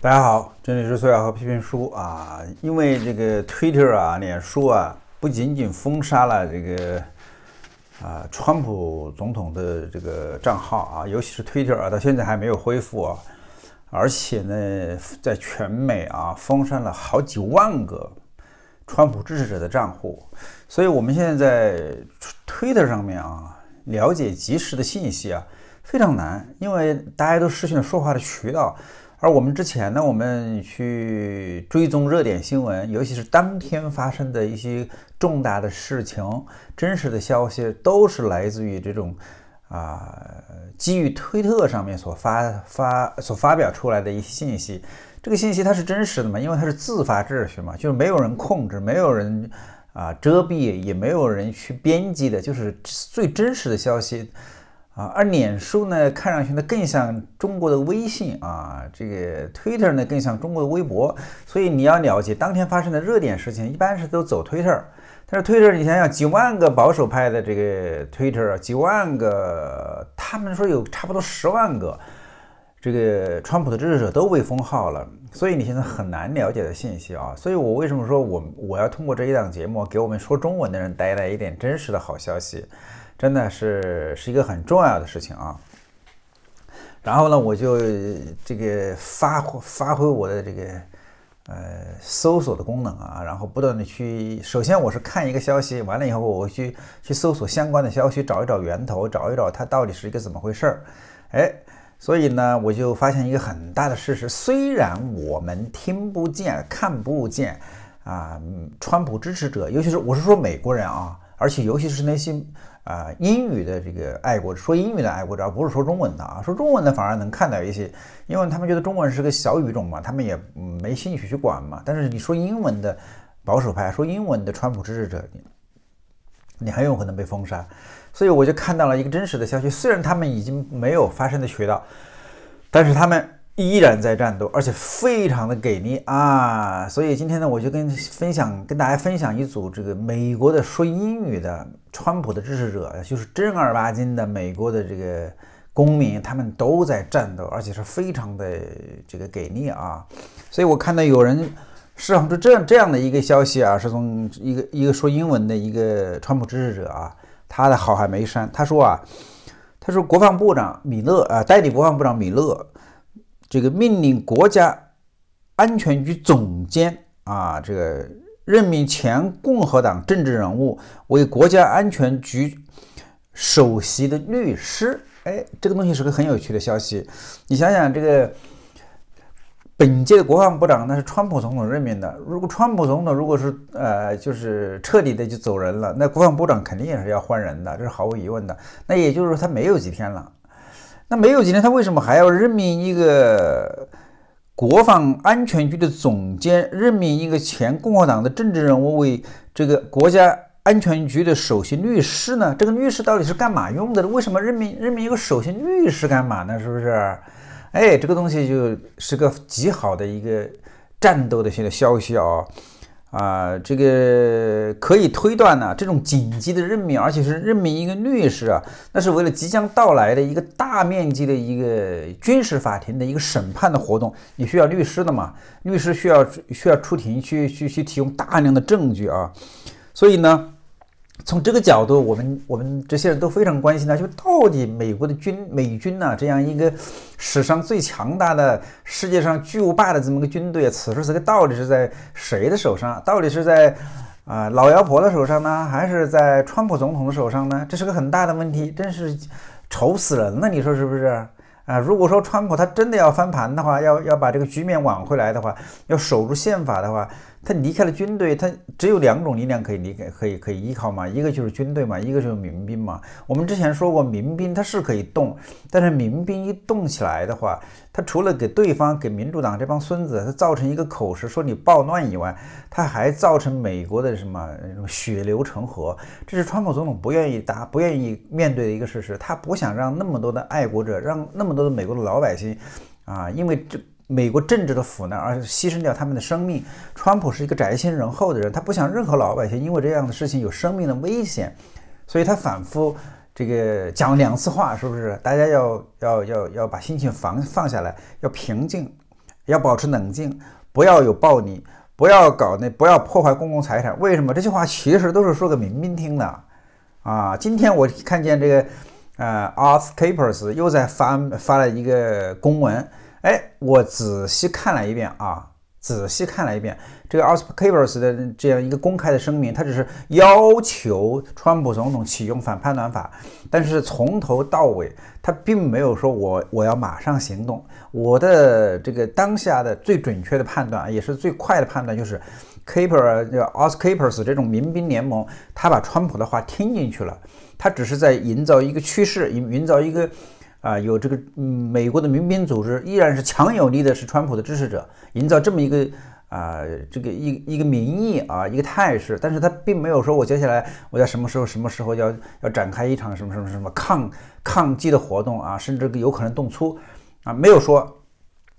大家好，这里是苏小和批评书啊。因为这个 Twitter 啊、脸书啊，不仅仅封杀了这个啊，川普总统的这个账号啊，尤其是 Twitter 啊，到现在还没有恢复啊。而且呢，在全美啊，封杀了好几万个川普支持者的账户，所以我们现在在 Twitter 上面啊，了解及时的信息啊，非常难，因为大家都失去了说话的渠道。而我们之前呢，我们去追踪热点新闻，尤其是当天发生的一些重大的事情，真实的消息都是来自于这种啊，基于推特上面所发发所发表出来的一些信息。这个信息它是真实的嘛？因为它是自发秩序嘛，就是没有人控制，没有人啊遮蔽，也没有人去编辑的，就是最真实的消息。啊，而脸书呢，看上去呢更像中国的微信啊，这个 Twitter 呢更像中国的微博，所以你要了解当天发生的热点事情，一般是都走 Twitter。但是 Twitter，你想想，几万个保守派的这个 Twitter，几万个，他们说有差不多十万个这个川普的支持者都被封号了，所以你现在很难了解的信息啊。所以我为什么说我我要通过这一档节目，给我们说中文的人带来一点真实的好消息。真的是是一个很重要的事情啊。然后呢，我就这个发发挥我的这个呃搜索的功能啊，然后不断的去。首先我是看一个消息，完了以后，我去去搜索相关的消息，找一找源头，找一找它到底是一个怎么回事儿。哎，所以呢，我就发现一个很大的事实：虽然我们听不见、看不见啊，川普支持者，尤其是我是说美国人啊，而且尤其是那些。啊，英语的这个爱国说英语的爱国者而不是说中文的啊，说中文的反而能看到一些，因为他们觉得中文是个小语种嘛，他们也没兴趣去管嘛。但是你说英文的保守派，说英文的川普支持者，你很有可能被封杀。所以我就看到了一个真实的消息，虽然他们已经没有发声的渠道，但是他们。依然在战斗，而且非常的给力啊！所以今天呢，我就跟分享，跟大家分享一组这个美国的说英语的川普的支持者，就是正儿八经的美国的这个公民，他们都在战斗，而且是非常的这个给力啊！所以我看到有人释放出这样这样的一个消息啊，是从一个一个说英文的一个川普支持者啊，他的号还没删，他说啊，他说国防部长米勒啊，代理国防部长米勒。这个命令国家安全局总监啊，这个任命前共和党政治人物为国家安全局首席的律师，哎，这个东西是个很有趣的消息。你想想，这个本届的国防部长那是川普总统任命的，如果川普总统如果是呃就是彻底的就走人了，那国防部长肯定也是要换人的，这是毫无疑问的。那也就是说，他没有几天了。那没有几天，他为什么还要任命一个国防安全局的总监，任命一个前共和党的政治人物为这个国家安全局的首席律师呢？这个律师到底是干嘛用的？为什么任命任命一个首席律师干嘛呢？是不是？哎，这个东西就是个极好的一个战斗的一些消息啊。啊，这个可以推断呢，这种紧急的任命，而且是任命一个律师啊，那是为了即将到来的一个大面积的一个军事法庭的一个审判的活动，你需要律师的嘛？律师需要需要出庭去去去提供大量的证据啊，所以呢。从这个角度，我们我们这些人都非常关心呢，就到底美国的军美军呢，这样一个史上最强大的世界上巨无霸的这么个军队，此时此刻到底是在谁的手上？到底是在啊老妖婆的手上呢，还是在川普总统的手上呢？这是个很大的问题，真是愁死人了，你说是不是？啊，如果说川普他真的要翻盘的话，要要把这个局面挽回来的话，要守住宪法的话。他离开了军队，他只有两种力量可以离开，可以可以依靠嘛？一个就是军队嘛，一个就是民兵嘛。我们之前说过，民兵他是可以动，但是民兵一动起来的话，他除了给对方、给民主党这帮孙子他造成一个口实，说你暴乱以外，他还造成美国的什么血流成河？这是川普总统不愿意答、不愿意面对的一个事实，他不想让那么多的爱国者，让那么多的美国的老百姓，啊，因为这。美国政治的腐烂，而牺牲掉他们的生命。川普是一个宅心仁厚的人，他不想任何老百姓因为这样的事情有生命的危险，所以他反复这个讲两次话，是不是？大家要要要要把心情放放下来，要平静，要保持冷静，不要有暴力，不要搞那，不要破坏公共财产。为什么这句话其实都是说给民兵听的啊？今天我看见这个呃，《Earth e p e r s 又在发发了一个公文。哎，我仔细看了一遍啊，仔细看了一遍这个奥斯皮凯尔斯的这样一个公开的声明，他只是要求川普总统启用反判断法，但是从头到尾他并没有说我我要马上行动。我的这个当下的最准确的判断，也是最快的判断，就是 k p 普尔、奥斯凯尔斯这种民兵联盟，他把川普的话听进去了，他只是在营造一个趋势，营营造一个。啊，有这个嗯，美国的民兵组织依然是强有力的，是川普的支持者，营造这么一个啊，这个一一个民意啊，一个态势。但是他并没有说我接下来我在什么时候什么时候要要展开一场什么什么什么抗抗击的活动啊，甚至有可能动粗啊，没有说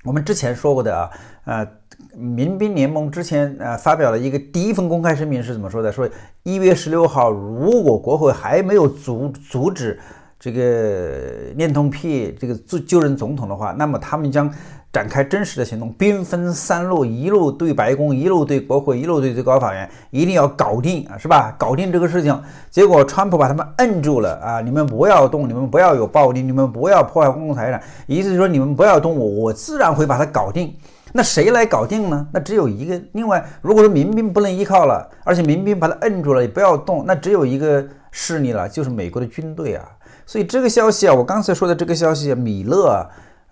我们之前说过的啊，呃，民兵联盟之前呃发表了一个第一份公开声明是怎么说的？说一月十六号，如果国会还没有阻阻止。这个恋通癖这个就就任总统的话，那么他们将展开真实的行动，兵分三路，一路对白宫，一路对国会，一路对最高法院，一定要搞定啊，是吧？搞定这个事情。结果川普把他们摁住了啊！你们不要动，你们不要有暴力，你们不要破坏公共财产，意思就是说你们不要动我，我自然会把它搞定。那谁来搞定呢？那只有一个，另外，如果说民兵不能依靠了，而且民兵把他摁住了，也不要动，那只有一个势力了，就是美国的军队啊。所以这个消息啊，我刚才说的这个消息，米勒啊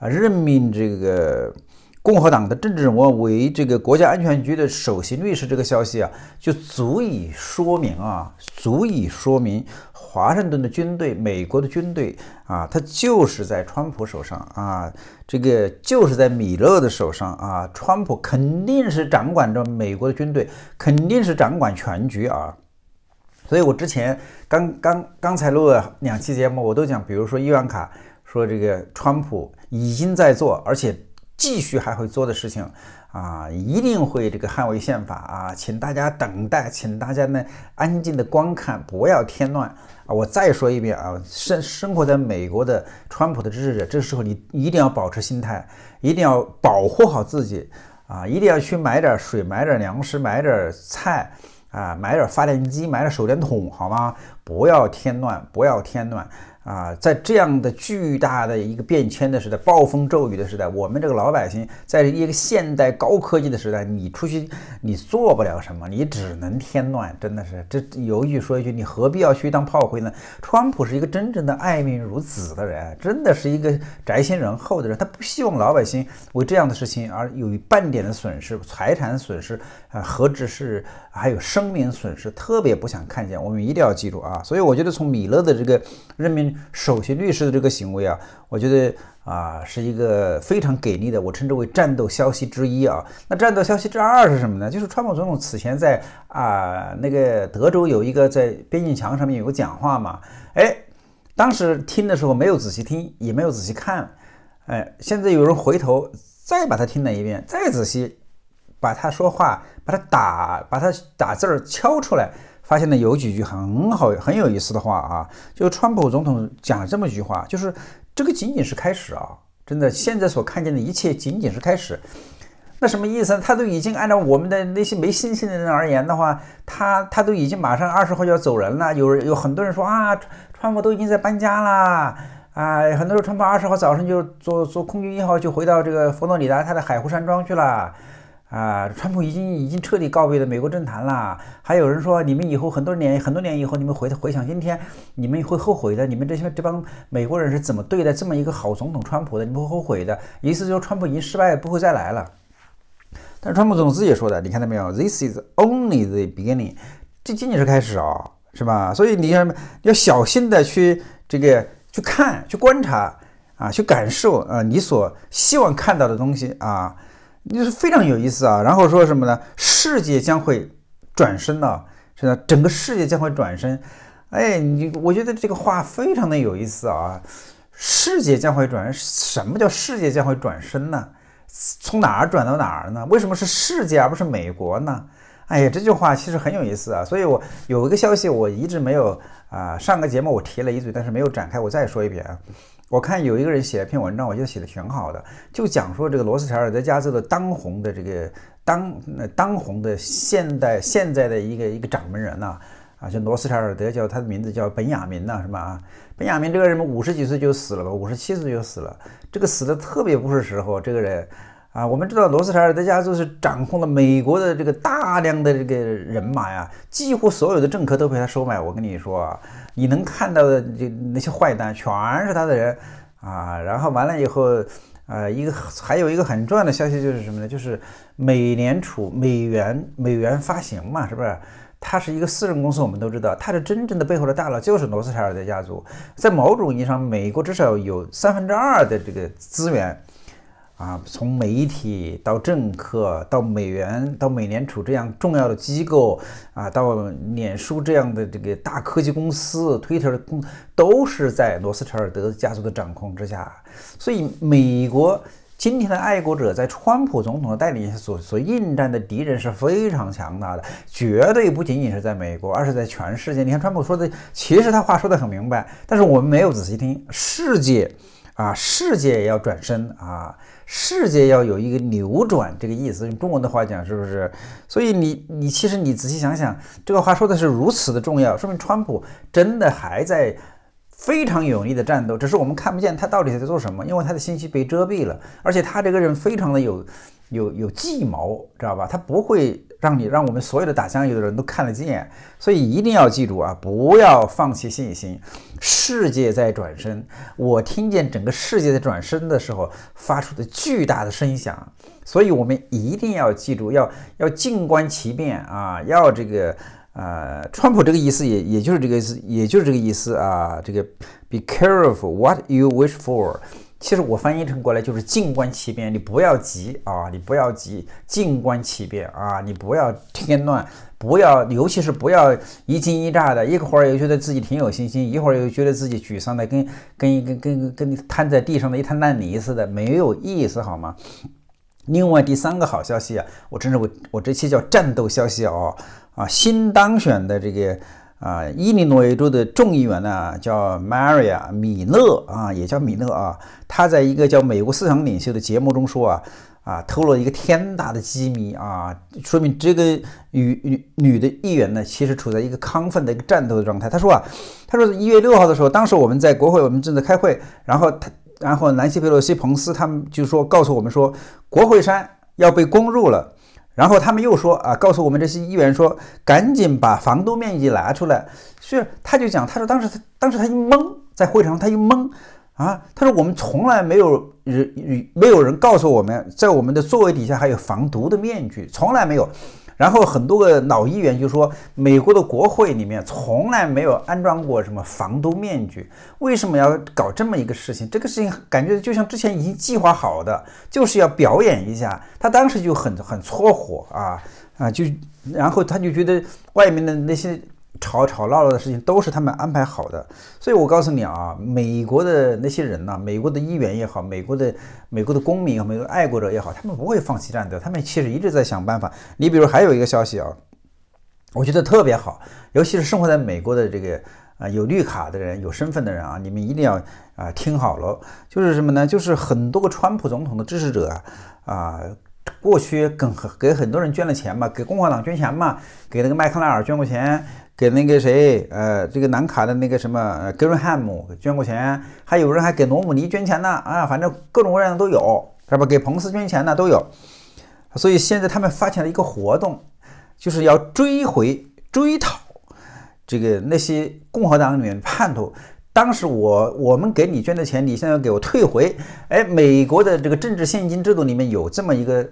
任命这个共和党的政治人物为这个国家安全局的首席律师，这个消息啊，就足以说明啊，足以说明华盛顿的军队，美国的军队啊，他就是在川普手上啊，这个就是在米勒的手上啊，川普肯定是掌管着美国的军队，肯定是掌管全局啊。所以，我之前刚刚刚才录了两期节目，我都讲，比如说伊万卡说，这个川普已经在做，而且继续还会做的事情啊，一定会这个捍卫宪法啊，请大家等待，请大家呢安静的观看，不要添乱啊！我再说一遍啊，生生活在美国的川普的支持者，这时候你一定要保持心态，一定要保护好自己啊，一定要去买点水，买点粮食，买点菜。啊，买点发电机，买点手电筒，好吗？不要添乱，不要添乱啊！在这样的巨大的一个变迁的时代、暴风骤雨的时代，我们这个老百姓，在一个现代高科技的时代，你出去你做不了什么，你只能添乱。真的是，这有一句说一句，你何必要去当炮灰呢？川普是一个真正的爱民如子的人，真的是一个宅心仁厚的人，他不希望老百姓为这样的事情而有一半点的损失、财产损失。何止是还有生命损失，特别不想看见。我们一定要记住啊！所以我觉得从米勒的这个任命首席律师的这个行为啊，我觉得啊是一个非常给力的，我称之为战斗消息之一啊。那战斗消息之二是什么呢？就是川普总统此前在啊那个德州有一个在边境墙上面有个讲话嘛？哎，当时听的时候没有仔细听，也没有仔细看，哎，现在有人回头再把它听了一遍，再仔细。把他说话，把他打，把他打字儿敲出来，发现了有几句很好、很有意思的话啊！就川普总统讲了这么一句话，就是这个仅仅是开始啊！真的，现在所看见的一切仅仅是开始。那什么意思？他都已经按照我们的那些没信心的人而言的话，他他都已经马上二十号就要走人了。有人有很多人说啊，川普都已经在搬家了啊！很多人川普二十号早上就坐坐空军一号就回到这个佛罗里达他的海湖山庄去了。啊，川普已经已经彻底告别了美国政坛了。还有人说，你们以后很多年、很多年以后，你们回回想今天，你们会后悔的。你们这些这帮美国人是怎么对待这么一个好总统川普的？你们会后悔的。意思就是川普已经失败，不会再来了。但是川普总自己说的，你看到没有？This is only the beginning，这仅仅是开始啊，是吧？所以你要要小心的去这个去看、去观察啊，去感受啊，你所希望看到的东西啊。就是非常有意思啊，然后说什么呢？世界将会转身了，是的，整个世界将会转身，哎，你我觉得这个话非常的有意思啊。世界将会转什么叫世界将会转身呢？从哪儿转到哪儿呢？为什么是世界而不是美国呢？哎呀，这句话其实很有意思啊。所以我有一个消息，我一直没有啊。上个节目我提了一嘴，但是没有展开。我再说一遍啊。我看有一个人写了一篇文章，我觉得写的挺好的，就讲说这个罗斯柴尔德家族的当红的这个当那当红的现代现在的一个一个掌门人呐，啊，就罗斯柴尔德叫他的名字叫本雅明呐，是吧？啊，本雅明这个人五十几岁就死了吧，五十七岁就死了，这个死的特别不是时候，这个人。啊，我们知道罗斯柴尔德家族是掌控了美国的这个大量的这个人马呀，几乎所有的政客都被他收买。我跟你说啊，你能看到的这那些坏蛋，全是他的人啊。然后完了以后，呃，一个还有一个很重要的消息就是什么呢？就是美联储、美元、美元发行嘛，是不是？它是一个私人公司，我们都知道，它的真正的背后的大佬就是罗斯柴尔德家族。在某种意义上，美国至少有三分之二的这个资源。啊，从媒体到政客，到美元，到美联储这样重要的机构啊，到脸书这样的这个大科技公司，Twitter 的公都是在罗斯柴尔德家族的掌控之下。所以，美国今天的爱国者在川普总统的带领下所所应战的敌人是非常强大的，绝对不仅仅是在美国，而是在全世界。你看，川普说的，其实他话说得很明白，但是我们没有仔细听。世界啊，世界也要转身啊！世界要有一个扭转，这个意思用中文的话讲，是不是？所以你你其实你仔细想想，这个话说的是如此的重要，说明川普真的还在非常有力的战斗，只是我们看不见他到底在做什么，因为他的信息被遮蔽了，而且他这个人非常的有有有计谋，知道吧？他不会。让你让我们所有的打酱油的人都看得见，所以一定要记住啊，不要放弃信心。世界在转身，我听见整个世界在转身的时候发出的巨大的声响，所以我们一定要记住，要要静观其变啊，要这个呃，川普这个意思也也就是这个意思，也就是这个意思啊，这个 be careful what you wish for。其实我翻译成过来就是静观其变，你不要急啊，你不要急，静观其变啊，你不要添乱，不要尤其是不要一惊一乍的，一会儿又觉得自己挺有信心，一会儿又觉得自己沮丧的，跟跟跟跟跟摊在地上的一滩烂泥似的，没有意思好吗？另外第三个好消息啊，我真是我我这期叫战斗消息哦啊，新当选的这个。啊，伊利诺伊州的众议员呢，叫 Maria 米勒啊，也叫米勒啊。他在一个叫《美国思想领袖》的节目中说啊，啊，透露一个天大的机密啊，说明这个女女女的议员呢，其实处在一个亢奋的一个战斗的状态。他说啊，他说一月六号的时候，当时我们在国会，我们正在开会，然后他，然后南希佩洛西、彭斯他们就说告诉我们说，国会山要被攻入了。然后他们又说啊，告诉我们这些议员说，赶紧把防毒面具拿出来。是他就讲，他说当时他当时他一懵，在会场上他一懵啊，他说我们从来没有人没有人告诉我们在我们的座位底下还有防毒的面具，从来没有。然后很多个老议员就说，美国的国会里面从来没有安装过什么防毒面具，为什么要搞这么一个事情？这个事情感觉就像之前已经计划好的，就是要表演一下。他当时就很很搓火啊啊，就然后他就觉得外面的那些。吵吵闹闹的事情都是他们安排好的，所以我告诉你啊，美国的那些人呐，美国的议员也好，美国的美国的公民也好，美国爱国者也好，他们不会放弃战斗，他们其实一直在想办法。你比如还有一个消息啊，我觉得特别好，尤其是生活在美国的这个啊有绿卡的人、有身份的人啊，你们一定要啊听好了，就是什么呢？就是很多个川普总统的支持者啊，啊过去跟给很多人捐了钱嘛，给共和党捐钱嘛，给那个麦康奈尔捐过钱。给那个谁，呃，这个南卡的那个什么格伦汉姆捐过钱，还有人还给罗姆尼捐钱呢，啊，反正各种各样的都有，是吧？给彭斯捐钱呢都有。所以现在他们发起了一个活动，就是要追回、追讨这个那些共和党里面叛徒。当时我我们给你捐的钱，你现在要给我退回。哎，美国的这个政治现金制度里面有这么一个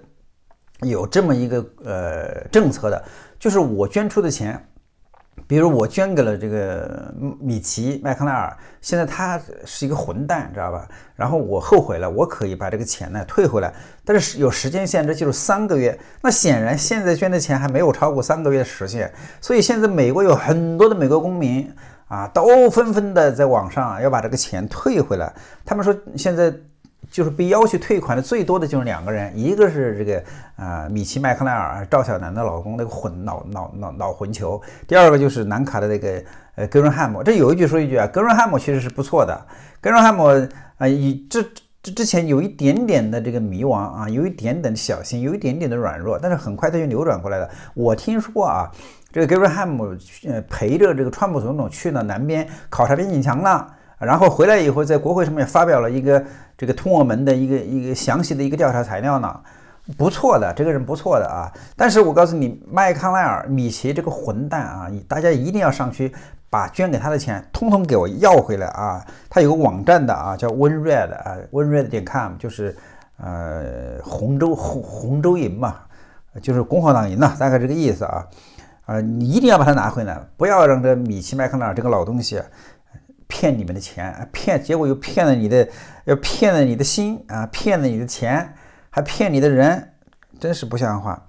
有这么一个呃政策的，就是我捐出的钱。比如我捐给了这个米奇麦康奈尔，现在他是一个混蛋，知道吧？然后我后悔了，我可以把这个钱呢退回来，但是有时间限制，就是三个月。那显然现在捐的钱还没有超过三个月的时限，所以现在美国有很多的美国公民啊，都纷纷的在网上要把这个钱退回来。他们说现在。就是被要求退款的最多的就是两个人，一个是这个呃米奇麦克奈尔，赵小楠的老公那个混脑脑脑脑混球；第二个就是南卡的那个呃格瑞汉姆。这有一句说一句啊，格瑞汉姆确实是不错的。格瑞汉姆啊，以这这之前有一点点的这个迷惘啊，有一点点的小心，有一点点的软弱，但是很快他就扭转过来了。我听说啊，这个格瑞汉姆呃陪着这个川普总统去了南边考察边境墙了。然后回来以后，在国会上面发表了一个这个通俄门的一个一个详细的一个调查材料呢，不错的，这个人不错的啊。但是我告诉你，麦康奈尔、米奇这个混蛋啊，大家一定要上去把捐给他的钱通通给我要回来啊！他有个网站的啊，叫 WinRed 啊，WinRed 点 com，就是呃红州红红州营嘛，就是共和党营呐，大概这个意思啊。啊，你一定要把它拿回来，不要让这米奇麦康奈尔这个老东西。骗你们的钱，骗结果又骗了你的，要骗了你的心啊！骗了你的钱，还骗你的人，真是不像话。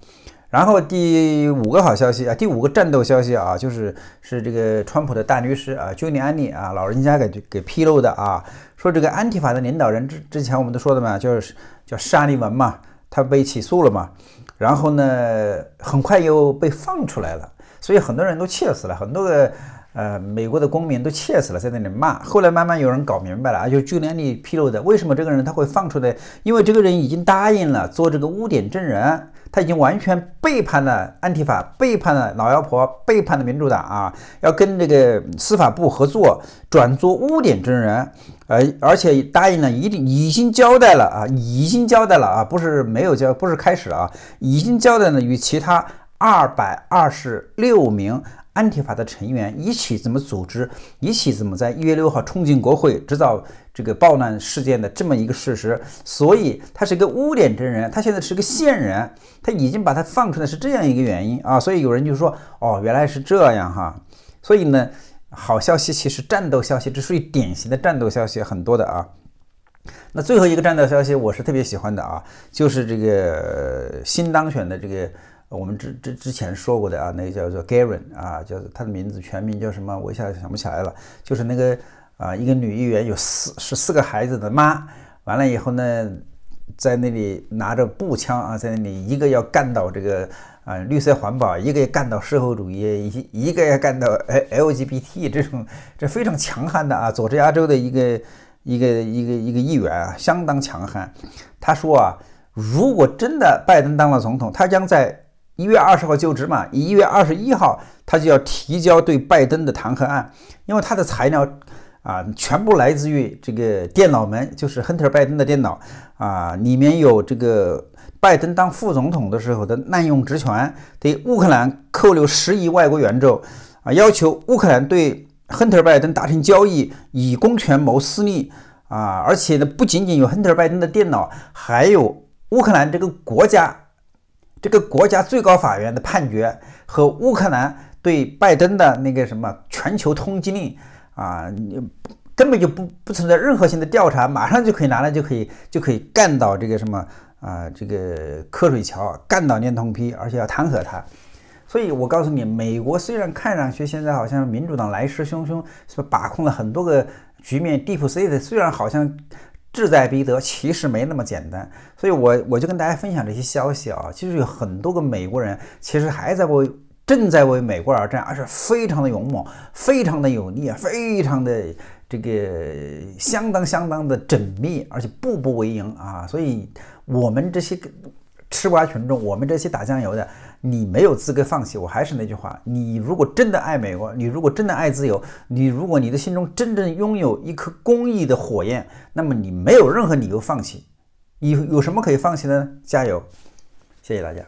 然后第五个好消息啊，第五个战斗消息啊，就是是这个川普的大律师啊 j 利 n i Ani 啊，老人家给给披露的啊，说这个安提法的领导人之之前我们都说的嘛，就是叫沙利文嘛，他被起诉了嘛，然后呢，很快又被放出来了，所以很多人都气死了，很多个。呃，美国的公民都气死了，在那里骂。后来慢慢有人搞明白了，就且就连你披露的，为什么这个人他会放出来？因为这个人已经答应了做这个污点证人，他已经完全背叛了安提法，背叛了老妖婆，背叛了民主党啊，要跟这个司法部合作，转做污点证人。而而且答应了，一定已经交代了啊，已经交代了啊，不是没有交，不是开始啊，已经交代了，与其他二百二十六名。安提法的成员一起怎么组织？一起怎么在一月六号冲进国会制造这个暴乱事件的这么一个事实？所以他是一个污点证人，他现在是个线人，他已经把他放出来是这样一个原因啊。所以有人就说：“哦，原来是这样哈。”所以呢，好消息其实战斗消息，这属于典型的战斗消息很多的啊。那最后一个战斗消息，我是特别喜欢的啊，就是这个新当选的这个。我们之之之前说过的啊，那个叫做 Garen 啊，叫他的名字全名叫什么？我一下想不起来了。就是那个啊，一个女议员有四十四个孩子的妈，完了以后呢，在那里拿着步枪啊，在那里一个要干倒这个啊绿色环保，一个要干倒社会主义，一一个要干倒哎 LGBT 这种这非常强悍的啊，佐治亚州的一个一个一个一个议员啊，相当强悍。他说啊，如果真的拜登当了总统，他将在一月二十号就职嘛，一月二十一号他就要提交对拜登的弹劾案，因为他的材料啊全部来自于这个电脑门，就是亨特·拜登的电脑啊，里面有这个拜登当副总统的时候的滥用职权，对乌克兰扣留十亿外国援助啊，要求乌克兰对亨特·拜登达成交易以公权谋私利啊，而且呢不仅仅有亨特·拜登的电脑，还有乌克兰这个国家。这个国家最高法院的判决和乌克兰对拜登的那个什么全球通缉令啊，你根本就不不存在任何性的调查，马上就可以拿来就可以就可以干倒这个什么啊，这个克水桥，干倒念同批，而且要弹劾他。所以我告诉你，美国虽然看上去现在好像民主党来势汹汹，是把控了很多个局面，d s e e 蒂虽然好像。志在必得，其实没那么简单。所以，我我就跟大家分享这些消息啊，其实有很多个美国人，其实还在为正在为美国而战，而且非常的勇猛，非常的有力，非常的这个相当相当的缜密，而且步步为营啊。所以，我们这些吃瓜群众，我们这些打酱油的。你没有资格放弃。我还是那句话，你如果真的爱美国，你如果真的爱自由，你如果你的心中真正拥有一颗公益的火焰，那么你没有任何理由放弃。你有什么可以放弃的呢？加油！谢谢大家。